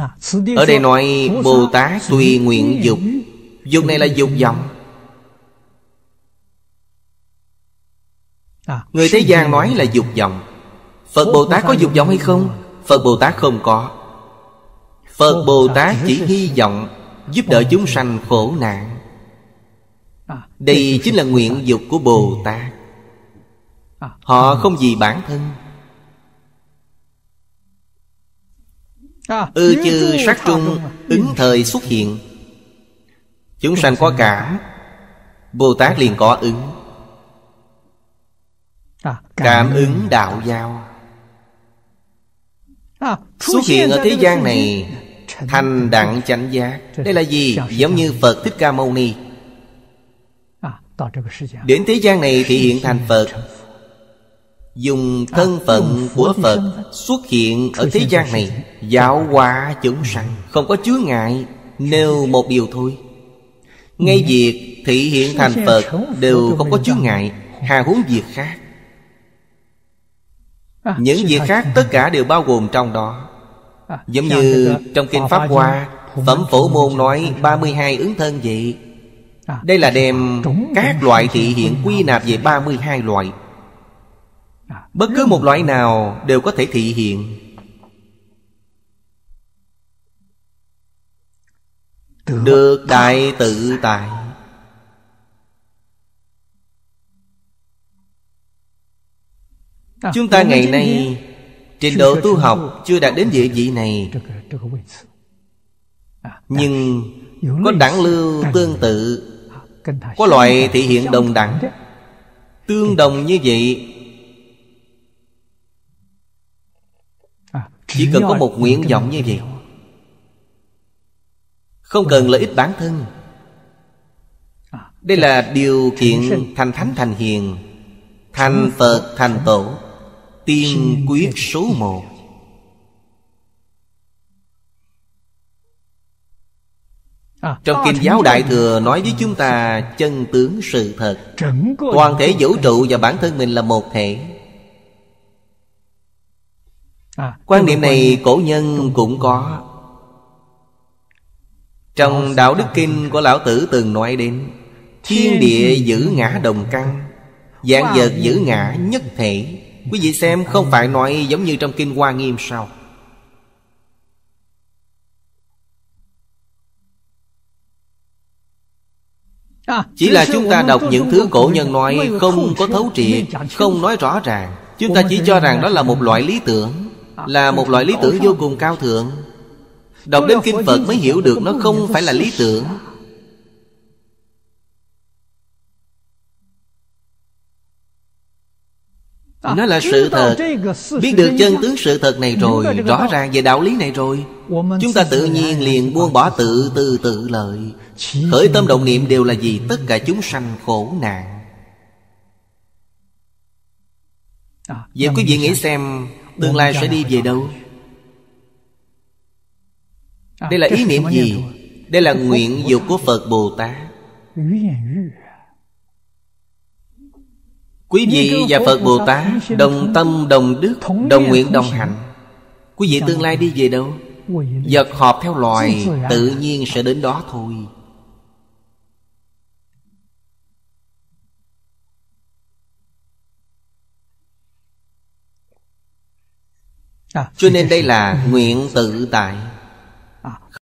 À, Ở đây nói Bồ Tát tùy nguyện dục Dục này là dục vọng à, Người thế gian nói là dục vọng Phật Bồ Tát có dục vọng hay không? Phật Bồ Tát không có Phật Bồ Tát chỉ hy vọng Giúp đỡ chúng sanh khổ nạn à, Đây chính là nguyện dục của Bồ Tát Họ không vì bản thân À, Ư ừ chư sát trung Ứng thời xuất hiện Chúng sanh có cảm Bồ Tát liền có ứng à, Cảm ứng đạo giao à, Xuất hiện ở thế gian này Thành đặng chánh giác Đây là gì? Giống như Phật Thích Ca Mâu Ni Đến thế gian này thì hiện thành Phật dùng à, thân phận của phật xuất hiện ở thế gian này giáo hóa chúng sanh ừ. không có chứa ngại nêu một điều thôi ngay ừ. việc thị hiện thành phật đều không có chứa ngại hà huống việc khác à, những việc khác tất cả đều bao gồm trong đó à, Giống như trong Kinh Pháp Hoa Phẩm Phổ Môn nói 32 ứng thân vậy Đây là đem các loại thị hiện quy nạp về 32 loại bất cứ một loại nào đều có thể thị hiện được đại tự tại à, chúng ta ngày nay trình độ tu học chưa đạt đến địa vị này à, à, nhưng có đẳng lưu tương tự có loại thị hiện đồng đẳng tương đồng như vậy Chỉ cần có một nguyện vọng như vậy Không cần lợi ích bản thân à, Đây là điều kiện thành thánh thành hiền Thành Phật thành Tổ Tiên quyết số một à, Trong Kinh giáo Đại Thừa nói với chúng ta chân tướng sự thật Toàn thể vũ trụ và bản thân mình là một thể À, quan niệm này cổ nhân cũng có trong đạo đức kinh của lão tử từng nói đến thiên địa giữ ngã đồng căn dạng vật giữ ngã nhất thể quý vị xem không phải nói giống như trong kinh hoa nghiêm sao à, Chỉ là chúng ta đọc những thứ cổ nhân nói Không có thấu triệt Không nói rõ ràng Chúng ta chỉ cho rằng đó là một loại lý tưởng là một loại lý tưởng vô cùng cao thượng đọc đến kinh phật mới hiểu được nó không phải là lý tưởng nó là sự thật biết được chân tướng sự thật này rồi rõ ràng về đạo lý này rồi chúng ta tự nhiên liền buông bỏ tự tư tự lợi khởi tâm động niệm đều là gì tất cả chúng sanh khổ nạn vậy quý vị nghĩ xem Tương lai sẽ đi về đâu Đây là ý niệm gì Đây là nguyện dục của Phật Bồ Tát Quý vị và Phật Bồ Tát Đồng tâm, đồng đức, đồng nguyện, đồng hạnh Quý vị tương lai đi về đâu Vật họp theo loài Tự nhiên sẽ đến đó thôi À. cho nên đây là nguyện tự tại à.